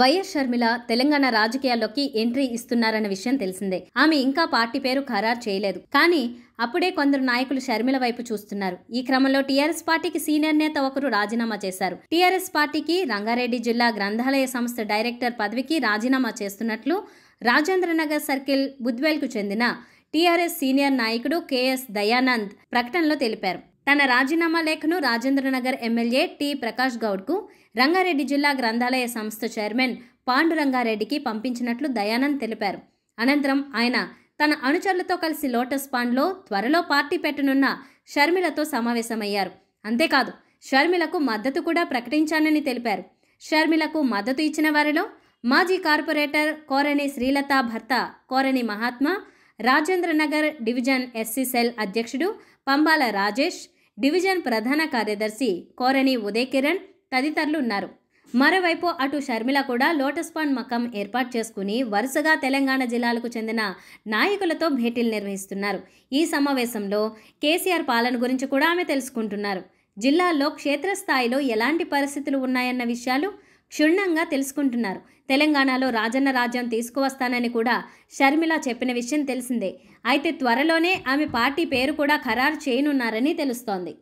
YS Sharmila Telangana రాజకీయాల్లోకి entry ఇస్తున్నారన్న విషయం తెలిసిందే ఆమె ఇంకా పార్టీ పేరు ఖరారు చేయలేదు కానీ అప్పుడే కొందరు నాయకులు షర్మిల వైపు చూస్తున్నారు ఈ క్రమంలో టీఆర్ఎస్ పార్టీకి సీనియర్ నేత ఒకరు రాజీనామా చేశారు టీఆర్ఎస్ పార్టీకి రంగారెడ్డి జిల్లా గ్రంథాలయ సంస్థ డైరెక్టర్ పదవికి రాజీనామా చేస్తున్నట్లు రాజేంద్రనగర్ సర్కిల్ బుద్వేల్కు చెందిన టీఆర్ఎస్ సీనియర్ నాయకుడు కెఎస్ దయానంద్ ప్రకటనలో తెలిపారు తన రాజీనామా లేఖను రాజేంద్రనగర్ ఎమ్మెల్యే టి ప్రకాష్ గౌడ్కు రంగారెడ్డి జిల్లా గ్రంథాలయ సంస్థ చైర్మన్ పాండురంగారెడ్డికి పంపించినట్లు దయానంద్ తెలిపారు అనంతరం ఆయన తన అనుచరులతో కలిసి లోటస్ పాండ్లో త్వరలో పార్టీ పెట్టనున్న షర్మిలతో సమావేశమయ్యారు అంతేకాదు షర్మిలకు మద్దతు కూడా ప్రకటించానని తెలిపారు షర్మిలకు మద్దతు ఇచ్చిన వారిలో మాజీ కార్పొరేటర్ కోరణి శ్రీలత భర్త కోరణి మహాత్మా రాజేంద్రనగర్ డివిజన్ ఎస్సీసెల్ అధ్యక్షుడు పంబాల రాజేష్ డివిజన్ ప్రధాన కార్యదర్శి కోరణి ఉదయ్ కిరణ్ తదితరులు ఉన్నారు మరోవైపు అటు షర్మిల కూడా లోటస్ పాండ్ మకం ఏర్పాటు చేసుకుని వరుసగా తెలంగాణ జిల్లాలకు చెందిన నాయకులతో భేటీలు నిర్వహిస్తున్నారు ఈ సమావేశంలో కేసీఆర్ పాలన గురించి కూడా ఆమె తెలుసుకుంటున్నారు జిల్లాలో క్షేత్రస్థాయిలో ఎలాంటి పరిస్థితులు ఉన్నాయన్న విషయాలు క్షుణ్ణంగా తెలుసుకుంటున్నారు తెలంగాణలో రాజన్న రాజ్యం తీసుకువస్తానని కూడా షర్మిల చెప్పిన విషయం తెలిసిందే అయితే త్వరలోనే ఆమె పార్టీ పేరు కూడా ఖరారు చేయనున్నారని తెలుస్తోంది